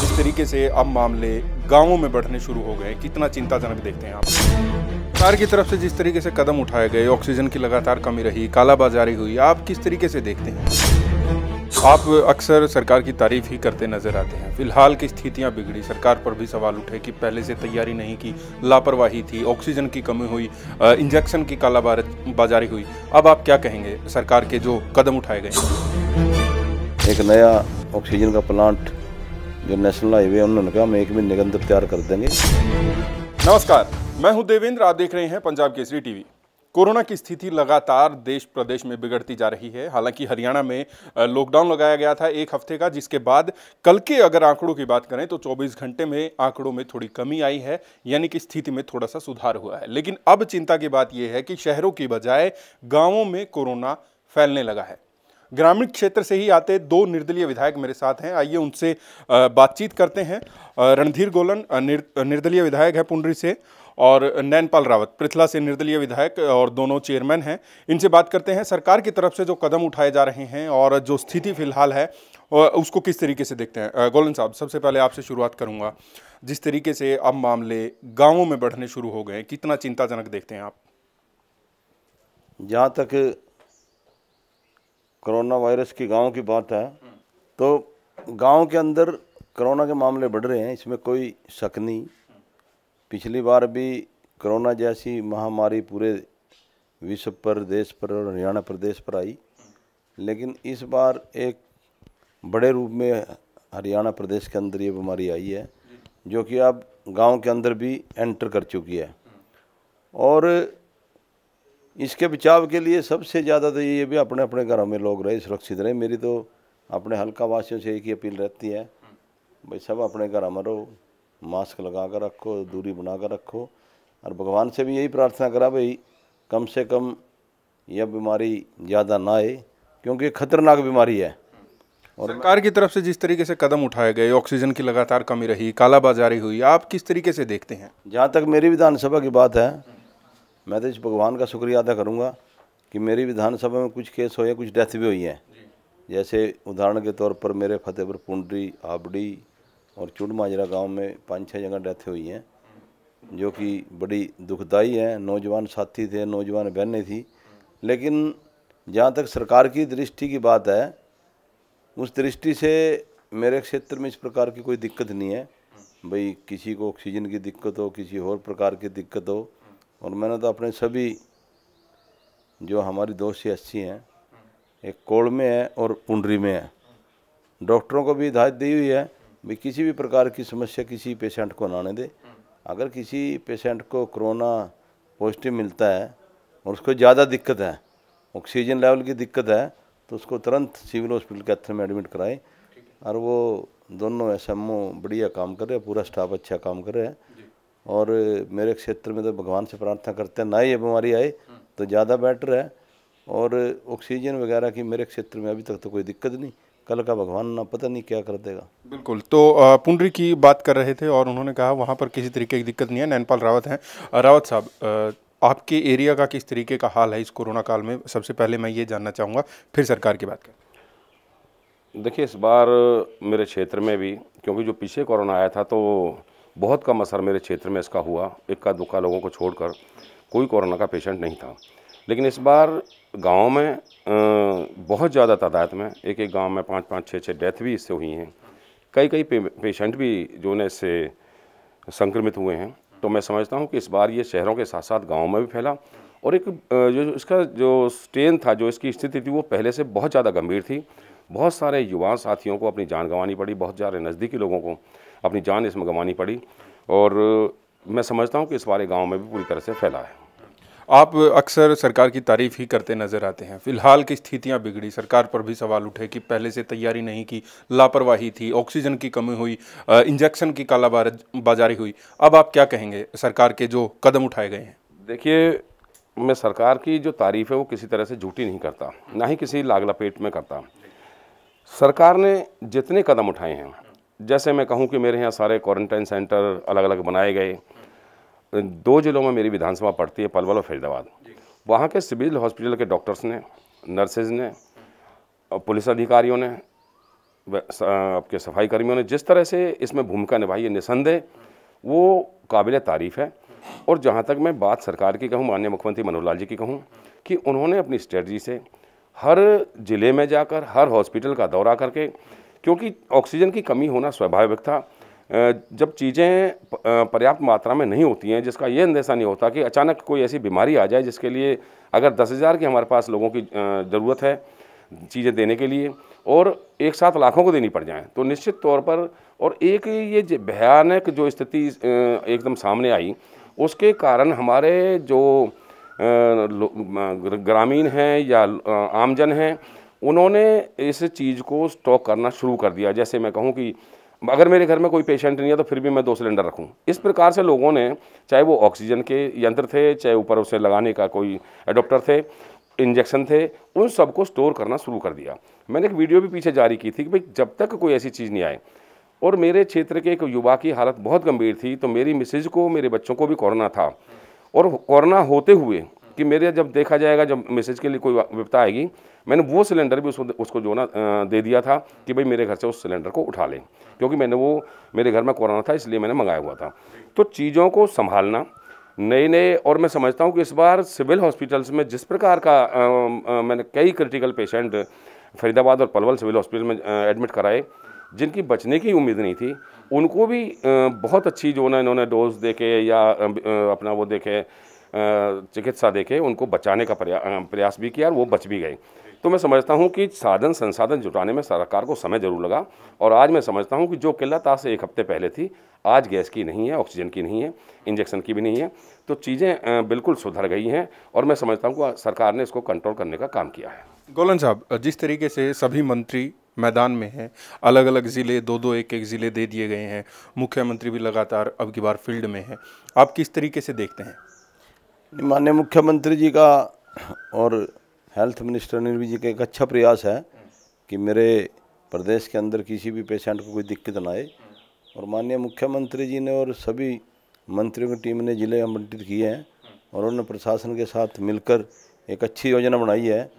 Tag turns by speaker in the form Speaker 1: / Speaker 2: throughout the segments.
Speaker 1: जिस तरीके से अब मामले गांवों में बढ़ने शुरू हो गए कितना चिंताजनक देखते हैं आप सरकार की तरफ से जिस तरीके से कदम उठाए गए ऑक्सीजन की लगातार कमी रही कालाबाजारी हुई आप किस तरीके से देखते हैं आप अक्सर सरकार की तारीफ ही करते नजर आते हैं फिलहाल की स्थितियां बिगड़ी सरकार पर भी सवाल उठे कि पहले से तैयारी नहीं की लापरवाही थी ऑक्सीजन की कमी हुई इंजेक्शन की कालाबाजारी हुई अब आप क्या कहेंगे सरकार के जो कदम उठाए गए
Speaker 2: एक नया ऑक्सीजन का प्लांट जो नेशनल हाईवे उन्होंने कहा हम एक भी के तैयार कर देंगे
Speaker 1: नमस्कार मैं हूं देवेंद्र आप देख रहे हैं पंजाब केसरी टीवी कोरोना की स्थिति लगातार देश प्रदेश में बिगड़ती जा रही है हालांकि हरियाणा में लॉकडाउन लगाया गया था एक हफ्ते का जिसके बाद कल के अगर आंकड़ों की बात करें तो 24 घंटे में आंकड़ों में थोड़ी कमी आई है यानी कि स्थिति में थोड़ा सा सुधार हुआ है लेकिन अब चिंता की बात यह है कि शहरों की बजाय गाँवों में कोरोना फैलने लगा है ग्रामीण क्षेत्र से ही आते दो निर्दलीय विधायक मेरे साथ हैं आइए उनसे बातचीत करते हैं रणधीर गोलन निर, निर्दलीय विधायक है पुंडरी से और नैनपाल रावत पृथला से निर्दलीय विधायक और दोनों चेयरमैन हैं इनसे बात करते हैं सरकार की तरफ से जो कदम उठाए जा रहे हैं और जो स्थिति फिलहाल है उसको किस तरीके से देखते हैं गोलन साहब सबसे पहले आपसे शुरुआत करूंगा जिस तरीके से अब मामले गाँवों में बढ़ने शुरू हो गए कितना चिंताजनक देखते हैं आप
Speaker 2: जहाँ तक कोरोना वायरस की गांव की बात है तो गांव के अंदर कोरोना के मामले बढ़ रहे हैं इसमें कोई शक नहीं पिछली बार भी कोरोना जैसी महामारी पूरे विश्व पर देश पर और हरियाणा प्रदेश पर आई लेकिन इस बार एक बड़े रूप में हरियाणा प्रदेश के अंदर ये बीमारी आई है जो कि अब गांव के अंदर भी एंटर कर चुकी है और इसके बचाव के लिए सबसे ज़्यादा तो ये भी अपने अपने घरों में लोग रहे सुरक्षित रहे मेरी तो अपने हल्का वासियों से एक ही अपील रहती है भाई सब अपने घर में रहो मास्क लगा कर रखो दूरी बना कर रखो और भगवान से भी यही प्रार्थना करा भाई कम से कम
Speaker 1: यह बीमारी ज़्यादा ना आए क्योंकि खतरनाक बीमारी है और सरकार की तरफ से जिस तरीके से कदम उठाए गए ऑक्सीजन की लगातार कमी रही कालाबाजारी हुई आप किस तरीके से देखते हैं
Speaker 2: जहाँ तक मेरी विधानसभा की बात है मैं तो इस भगवान का शुक्रिया अदा करूँगा कि मेरी विधानसभा में कुछ केस हुए कुछ डेथ भी हुई हैं जैसे उदाहरण के तौर पर मेरे फतेहपुर पुंडरी आबड़ी और चुड़माजरा गांव में पाँच छः जगह डेथ हुई हैं जो कि बड़ी दुखदाई है नौजवान साथी थे नौजवान बहनें थी लेकिन जहाँ तक सरकार की दृष्टि की बात है उस दृष्टि से मेरे क्षेत्र में इस प्रकार की कोई दिक्कत नहीं है भाई किसी को ऑक्सीजन की दिक्कत हो किसी और प्रकार की दिक्कत हो और मैंने तो अपने सभी जो हमारी दोस्त अच्छी हैं एक कोड़ में है और पुंडरी में है डॉक्टरों को भी हिदायत दी हुई है भी किसी भी प्रकार की समस्या किसी पेशेंट को ना आने दे अगर किसी पेशेंट को कोरोना पॉजिटिव मिलता है और उसको ज़्यादा दिक्कत है ऑक्सीजन लेवल की दिक्कत है तो उसको तुरंत सिविल हॉस्पिटल के अथर में एडमिट कराएं और वो दोनों एस बढ़िया काम कर रहे हैं पूरा स्टाफ अच्छा काम कर रहे हैं और मेरे क्षेत्र में तो भगवान से प्रार्थना करते हैं ना ये बीमारी आए तो ज़्यादा बेटर है और ऑक्सीजन वगैरह की मेरे क्षेत्र में अभी तक तो कोई दिक्कत नहीं कल
Speaker 1: का भगवान ना पता नहीं क्या कर देगा बिल्कुल तो पुंडरी की बात कर रहे थे और उन्होंने कहा वहाँ पर किसी तरीके की दिक्कत नहीं है नैनपाल रावत हैं रावत साहब आपके एरिया का किस तरीके का हाल है इस कोरोना काल में सबसे पहले मैं ये जानना चाहूँगा फिर सरकार की बात
Speaker 3: करें देखिए इस बार मेरे क्षेत्र में भी क्योंकि जो पीछे कोरोना आया था तो बहुत कम असर मेरे क्षेत्र में इसका हुआ इक्का दुक्का लोगों को छोड़कर कोई कोरोना का पेशेंट नहीं था लेकिन इस बार गाँव में बहुत ज़्यादा तादाद में एक एक गाँव में पाँच पाँच छः छः डेथ भी इससे हुई हैं कई कई पेशेंट भी जो है इससे संक्रमित हुए हैं तो मैं समझता हूँ कि इस बार ये शहरों के साथ साथ गाँव में भी फैला और एक जो इसका जो स्ट्रेन था जो इसकी स्थिति थी वो पहले से बहुत ज़्यादा गंभीर थी बहुत सारे युवा साथियों को अपनी जान गंवानी पड़ी बहुत सारे नज़दीकी लोगों को अपनी जान इसमें गंवानी पड़ी और मैं समझता हूँ कि इस वाले गाँव में भी पूरी तरह से फैला है आप अक्सर सरकार
Speaker 1: की तारीफ ही करते नज़र आते हैं फिलहाल की स्थितियां बिगड़ी सरकार पर भी सवाल उठे कि पहले से तैयारी नहीं की लापरवाही थी ऑक्सीजन की कमी हुई इंजेक्शन की काला बाजारी हुई
Speaker 3: अब आप क्या कहेंगे सरकार के जो कदम उठाए गए हैं देखिए मैं सरकार की जो तारीफ है वो किसी तरह से झूठी नहीं करता ना ही किसी लाग लपेट में करता सरकार ने जितने कदम उठाए हैं जैसे मैं कहूँ कि मेरे यहाँ सारे क्वारंटाइन सेंटर अलग अलग बनाए गए दो ज़िलों में मेरी विधानसभा पड़ती है पलवल और फरीदाबाद वहाँ के सिविल हॉस्पिटल के डॉक्टर्स ने नर्सेज ने पुलिस अधिकारियों ने आपके सफाई कर्मियों ने जिस तरह से इसमें भूमिका निभाई है निसंदेह वो काबिल तारीफ़ है और जहाँ तक मैं बात सरकार की कहूँ माननीय मुख्यमंत्री मनोहर लाल जी की कहूँ कि उन्होंने अपनी स्ट्रेटजी से हर ज़िले में जाकर हर हॉस्पिटल का दौरा करके क्योंकि ऑक्सीजन की कमी होना स्वाभाविक था जब चीज़ें पर्याप्त मात्रा में नहीं होती हैं जिसका यह अंदेशा नहीं होता कि अचानक कोई ऐसी बीमारी आ जाए जिसके लिए अगर दस हज़ार की हमारे पास लोगों की ज़रूरत है चीज़ें देने के लिए और एक साथ लाखों को देनी पड़ जाएँ तो निश्चित तौर पर और एक ये भयानक जो स्थिति एकदम सामने आई उसके कारण हमारे जो ग्रामीण हैं या आमजन हैं उन्होंने इस चीज़ को स्टॉक करना शुरू कर दिया जैसे मैं कहूँ कि अगर मेरे घर में कोई पेशेंट नहीं है तो फिर भी मैं दो सिलेंडर रखूं इस प्रकार से लोगों ने चाहे वो ऑक्सीजन के यंत्र थे चाहे ऊपर उसे लगाने का कोई एडोप्टर थे इंजेक्शन थे उन सबको स्टोर करना शुरू कर दिया मैंने एक वीडियो भी पीछे जारी की थी कि भाई जब तक कोई ऐसी चीज़ नहीं आए और मेरे क्षेत्र के एक युवा की हालत बहुत गंभीर थी तो मेरी मिसेज को मेरे बच्चों को भी कोरोना था और कोरोना होते हुए कि मेरे जब देखा जाएगा जब मैसेज के लिए कोई विपता आएगी मैंने वो सिलेंडर भी उसको उसको जो ना दे दिया था कि भाई मेरे घर से उस सिलेंडर को उठा लें क्योंकि मैंने वो मेरे घर में कोरोना था इसलिए मैंने मंगाया हुआ था तो चीज़ों को संभालना नए नए और मैं समझता हूँ कि इस बार सिविल हॉस्पिटल्स में जिस प्रकार का आ, आ, मैंने कई क्रिटिकल पेशेंट फरीदाबाद और पलवल सिविल हॉस्पिटल में एडमिट कराए जिनकी बचने की उम्मीद नहीं थी उनको भी बहुत अच्छी जो ना इन्होंने डोज देखे या अपना वो देखे चिकित्सा देखे उनको बचाने का प्रयास भी किया और वो बच भी गए तो मैं समझता हूँ कि साधन संसाधन जुटाने में सरकार को समय जरूर लगा और आज मैं समझता हूँ कि जो किल्लत आज से एक हफ्ते पहले थी आज गैस की नहीं है ऑक्सीजन की नहीं है इंजेक्शन की भी नहीं है तो चीज़ें बिल्कुल सुधर गई हैं और मैं समझता हूँ कि सरकार ने इसको कंट्रोल करने का काम किया है
Speaker 1: गोलन साहब जिस तरीके से सभी मंत्री मैदान में हैं अलग अलग ज़िले दो दो एक एक ज़िले दे दिए गए हैं मुख्यमंत्री भी लगातार अब की बार फील्ड में हैं आप किस तरीके से देखते हैं
Speaker 2: माननीय मुख्यमंत्री जी का और हेल्थ मिनिस्टर निर्वी जी का एक अच्छा प्रयास है कि मेरे प्रदेश के अंदर किसी भी पेशेंट को कोई दिक्कत ना आए और माननीय मुख्यमंत्री जी ने और सभी मंत्रियों की टीम ने ज़िले आवंटित किए हैं और उन्होंने प्रशासन के साथ मिलकर एक अच्छी योजना बनाई है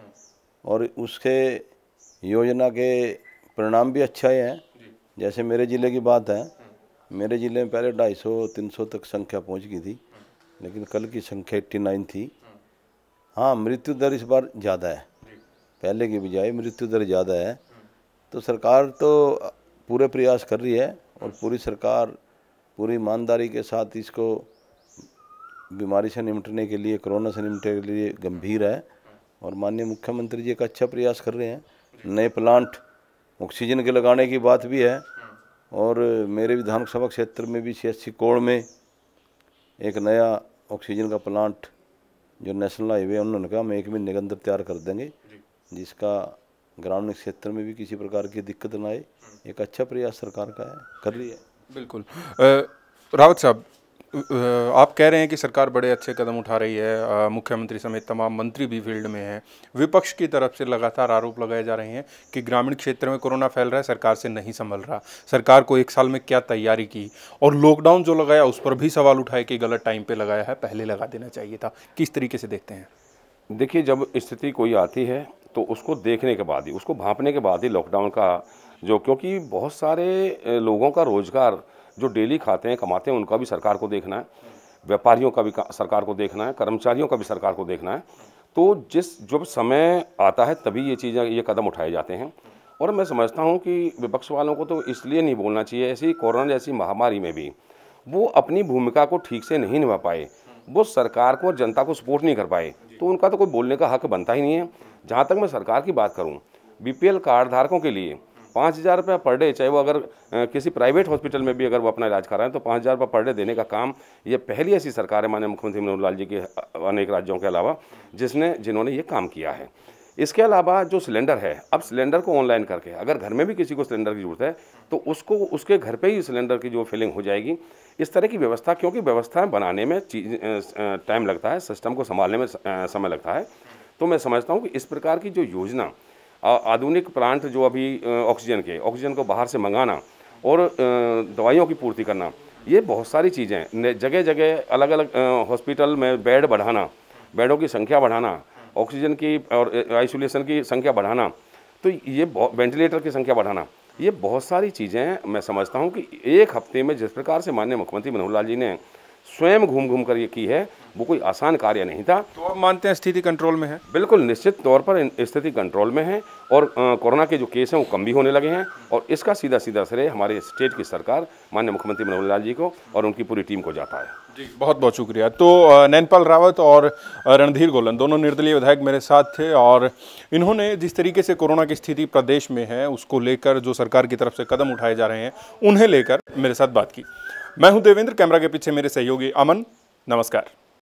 Speaker 2: और उसके योजना के परिणाम भी अच्छा ही हैं जैसे मेरे ज़िले की बात है मेरे ज़िले में पहले 250 300 तक संख्या पहुंच गई थी लेकिन कल की संख्या 89 थी हाँ मृत्यु दर इस बार ज़्यादा है पहले की बजाय मृत्यु दर ज़्यादा है तो सरकार तो पूरे प्रयास कर रही है और पूरी सरकार पूरी ईमानदारी के साथ इसको बीमारी से निपटने के लिए कोरोना से निपटने के लिए गंभीर है और माननीय मुख्यमंत्री जी एक अच्छा प्रयास कर रहे हैं नए प्लांट ऑक्सीजन के लगाने की बात भी है और मेरे विधानसभा क्षेत्र में भी सी कोड़ में एक नया ऑक्सीजन का प्लांट जो नेशनल हाईवे उन्होंने कहा हम एक महीने के अंदर तैयार कर देंगे जिसका ग्रामीण क्षेत्र में भी किसी प्रकार की दिक्कत
Speaker 1: ना आए हम्म। एक अच्छा प्रयास सरकार का है कर रही है बिल्कुल रावत साहब आप कह रहे हैं कि सरकार बड़े अच्छे कदम उठा रही है मुख्यमंत्री समेत तमाम मंत्री भी फील्ड में हैं विपक्ष की तरफ से लगातार आरोप लगाए जा रहे हैं कि ग्रामीण क्षेत्र में कोरोना फैल रहा है सरकार से नहीं संभल रहा सरकार को एक साल में क्या तैयारी की और लॉकडाउन जो लगाया उस
Speaker 3: पर भी सवाल उठाए कि गलत टाइम पर लगाया है पहले लगा देना चाहिए था किस तरीके से देखते हैं देखिए जब स्थिति कोई आती है तो उसको देखने के बाद ही उसको भांपने के बाद ही लॉकडाउन का जो क्योंकि बहुत सारे लोगों का रोज़गार जो डेली खाते हैं कमाते हैं उनका भी सरकार को देखना है व्यापारियों का भी सरकार को देखना है कर्मचारियों का भी सरकार को देखना है तो जिस जब समय आता है तभी ये चीज़ें ये कदम उठाए जाते हैं और मैं समझता हूँ कि विपक्ष वालों को तो इसलिए नहीं बोलना चाहिए ऐसी कोरोना जैसी महामारी में भी वो अपनी भूमिका को ठीक से नहीं निभा पाए वो सरकार को और जनता को सपोर्ट नहीं कर पाए तो उनका तो कोई बोलने का हक बनता ही नहीं है जहाँ तक मैं सरकार की बात करूँ बी पी कार्ड धारकों के लिए पाँच हज़ार रुपये पर डे चाहे वो अगर किसी प्राइवेट हॉस्पिटल में भी अगर वो अपना इलाज कराएं तो पाँच हज़ार रुपये पर डे देने का काम ये पहली ऐसी सरकार है माननीय मुख्यमंत्री मनोहर लाल जी के अनेक राज्यों के अलावा जिसने जिन्होंने ये काम किया है इसके अलावा जो सिलेंडर है अब सिलेंडर को ऑनलाइन करके अगर घर में भी किसी को सिलेंडर की ज़रूरत है तो उसको उसके घर पे ही सिलेंडर की जो फिलिंग हो जाएगी इस तरह की व्यवस्था क्योंकि व्यवस्थाएं बनाने में टाइम लगता है सिस्टम को संभालने में समय लगता है तो मैं समझता हूँ कि इस प्रकार की जो योजना आधुनिक प्लांट जो अभी ऑक्सीजन के ऑक्सीजन को बाहर से मंगाना और दवाइयों की पूर्ति करना ये बहुत सारी चीज़ें जगह जगह अलग अलग हॉस्पिटल में बेड बढ़ाना बेडों की संख्या बढ़ाना ऑक्सीजन की और आइसोलेशन की संख्या बढ़ाना तो ये वेंटिलेटर की संख्या बढ़ाना ये बहुत सारी चीज़ें मैं समझता हूँ कि एक हफ्ते में जिस प्रकार से माननीय मुख्यमंत्री मनोहर लाल जी ने स्वयं घूम घूम कर ये की है वो कोई आसान कार्य नहीं था तो आप मानते हैं स्थिति कंट्रोल में है बिल्कुल निश्चित तौर पर स्थिति कंट्रोल में है और कोरोना के जो केस हैं वो कम भी होने लगे हैं और इसका सीधा सीधा श्रेय हमारे स्टेट की सरकार माननीय मुख्यमंत्री मनोहर लाल जी को और उनकी पूरी टीम को जाता है जी बहुत बहुत शुक्रिया तो नैनपाल रावत और रणधीर गोलन दोनों निर्दलीय
Speaker 1: विधायक मेरे साथ थे और इन्होंने जिस तरीके से कोरोना की स्थिति प्रदेश में है उसको लेकर जो सरकार की तरफ से कदम उठाए जा रहे हैं उन्हें लेकर मेरे साथ बात की मैं हूं देवेंद्र कैमरा के पीछे मेरे सहयोगी अमन नमस्कार